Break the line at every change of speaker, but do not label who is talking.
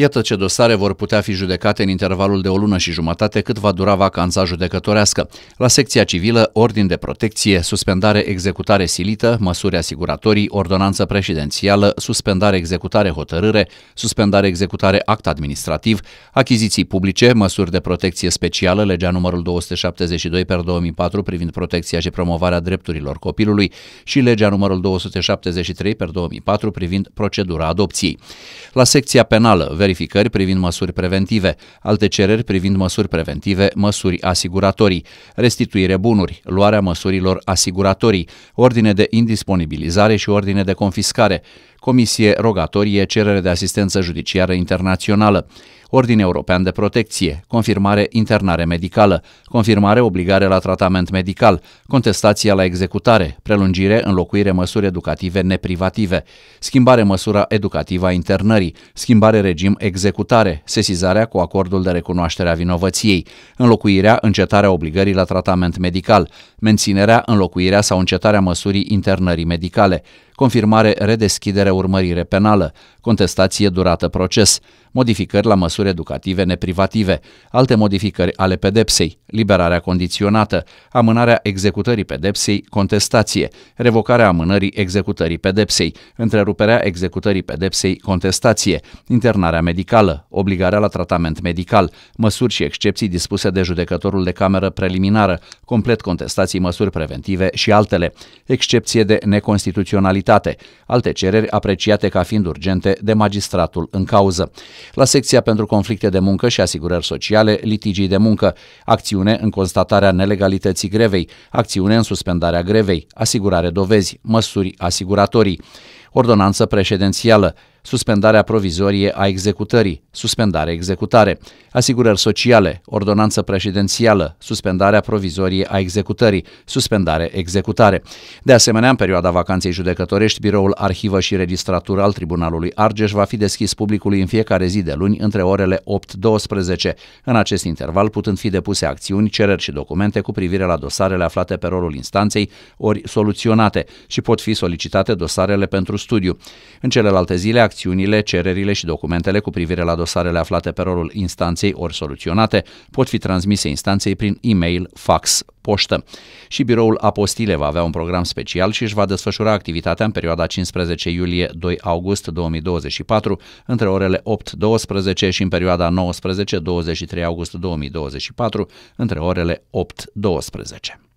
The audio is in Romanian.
Iată ce dosare vor putea fi judecate în intervalul de o lună și jumătate cât va dura vacanța judecătorească. La secția civilă, ordin de protecție, suspendare executare silită, măsuri asiguratorii, ordonanță prezidențială, suspendare executare hotărâre, suspendare executare act administrativ, achiziții publice, măsuri de protecție specială, legea numărul 272 per 2004 privind protecția și promovarea drepturilor copilului și legea numărul 273 per 2004 privind procedura adopției. La secția penală, verificări privind măsuri preventive, alte cereri privind măsuri preventive, măsuri asiguratorii, restituire bunuri, luarea măsurilor asiguratorii, ordine de indisponibilizare și ordine de confiscare, Comisie rogatorie, cerere de asistență judiciară internațională, ordine European de Protecție, confirmare internare medicală, confirmare obligare la tratament medical, contestația la executare, prelungire, înlocuire măsuri educative neprivative, schimbare măsura educativă a internării, schimbare regim executare, sesizarea cu acordul de recunoaștere a vinovăției, înlocuirea, încetarea obligării la tratament medical, menținerea, înlocuirea sau încetarea măsurii internării medicale, confirmare, redeschidere, urmărire penală, contestație durată proces, modificări la măsuri educative neprivative, alte modificări ale pedepsei, liberarea condiționată, amânarea executării pedepsei, contestație, revocarea amânării executării pedepsei, întreruperea executării pedepsei, contestație, internarea medicală, obligarea la tratament medical, măsuri și excepții dispuse de judecătorul de cameră preliminară, complet contestații măsuri preventive și altele, excepție de neconstituționalitate, alte cereri apreciate ca fiind urgente de magistratul în cauză la secția pentru conflicte de muncă și asigurări sociale, litigii de muncă, acțiune în constatarea nelegalității grevei, acțiune în suspendarea grevei, asigurare dovezi, măsuri asiguratorii ordonanță președențială, suspendarea provizorie a executării, suspendare-executare, asigurări sociale, ordonanță președențială, suspendarea provizorie a executării, suspendare-executare. De asemenea, în perioada vacanței judecătorești, biroul Arhivă și Registratură al Tribunalului Argeș va fi deschis publicului în fiecare zi de luni între orele 8-12. În acest interval putând fi depuse acțiuni, cereri și documente cu privire la dosarele aflate pe rolul instanței ori soluționate și pot fi solicitate dosarele pentru studiu. În celelalte zile, acțiunile, cererile și documentele cu privire la dosarele aflate pe rolul instanței ori soluționate pot fi transmise instanței prin e-mail, fax, poștă. Și biroul Apostile va avea un program special și își va desfășura activitatea în perioada 15 iulie-2 august 2024 între orele 8-12 și în perioada 19-23 august 2024 între orele 8-12.